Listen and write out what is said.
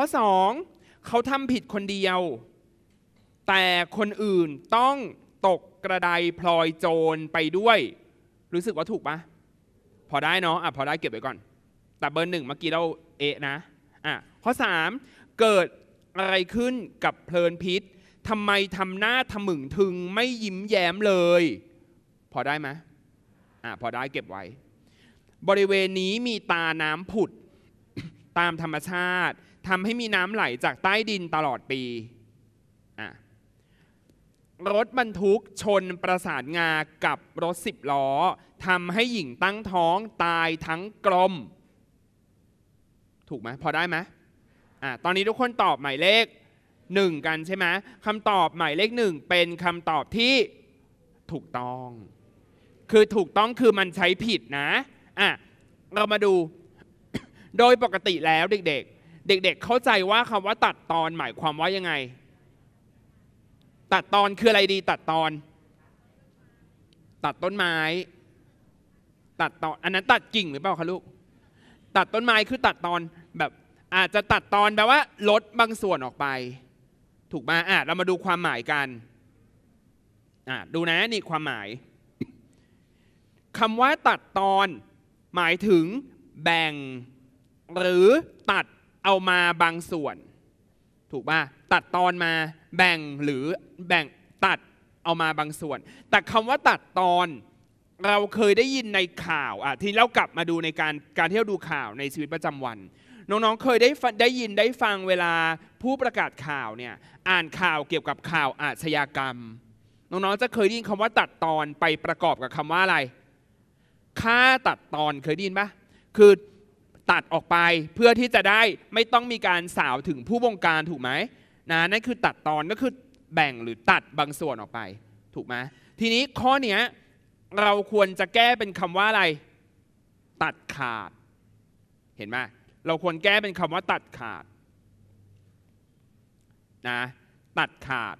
ข้อ2เขาทำผิดคนเดียว แต่คนอื่นต้องตกกระไดพลอยโจรไปด้วย รู้สึกว่าถูกปะพอได้เนาะอ่ะพอได้เก็บไว้ก่อน แต่เบอร์หนึ่งเมื่อกี้เราเอะนะอ่ะข้อ3เกิดอะไรขึ้นกับเพลินพิษทำไมทำหน้าทำมึงถึงไม่ยิ้มแย้มเลย พอได้ไหมอ่ะพอได้เก็บไว้ บริเวณนี้มีตาน้ำผุดตามธรรมชาติทำให้มีน้ำไหลจากใต้ดินตลอดปี รถบรรทุกชนประสานงากับรถสิบล้อทำให้หญิงตั้งท้องตายทั้งกลมถูกไหมพอได้ไหมอตอนนี้ทุกคนตอบหมายเลขหนึ่งกันใช่ไหมคำตอบหมายเลขหนึ่งเป็นคำตอบที่ถูกต้อง คือถูกต้องคือมันใช้ผิดนะอ่ะเรามาดูโดยปกติแล้วเด็ก ๆเด็กๆ เข้าใจว่าคำว่าตัดตอน หมายความว่ายังไง ตัดตอนคืออะไรดี ตัดตอน ตัดต้นไม้ ตัดตอน อันนั้นตัดกิ่งหรือเปล่าคะลูก ตัดต้นไม้คือตัดตอนแบบ อาจจะตัดตอนแปลว่าลดบางส่วนออกไป ถูกไหมอ่ะเรามาดูความหมายกันอ่ะดูนะนี่ความหมายคำว่าตัดตอนหมายถึงแบ่งหรือตัดเอามาบางส่วน ถูกป่ะตัดตอนมาแบ่งหรือแบ่งตัดเอามาบางส่วน แต่คำว่าตัดตอน เราเคยได้ยินในข่าวอ่ะที่เรากลับมาดูในการการที่เราดูข่าวในชีวิตประจำวันน้องๆเคยได้ได้ยินได้ฟังเวลาผู้ประกาศข่าวเนี่ยอ่านข่าวเกี่ยวกับข่าวอาชญากรรม น้องๆจะเคยได้ยินคำว่าตัดตอนไปประกอบกับคำว่าอะไร ค่าตัดตอนเคยได้ยินปะคือตัดออกไปเพื่อที่จะได้ไม่ต้องมีการสาวถึงผู้บงการถูกไหมนะนั่นคือตัดตอนก็คือแบ่งหรือตัดบางส่วนออกไปถูกไหมทีนี้ข้อเนี้ยเราควรจะแก้เป็นคำว่าอะไร ตัดขาด เห็นไหมเราควรแก้เป็นคำว่าตัดขาดนะตัดขาด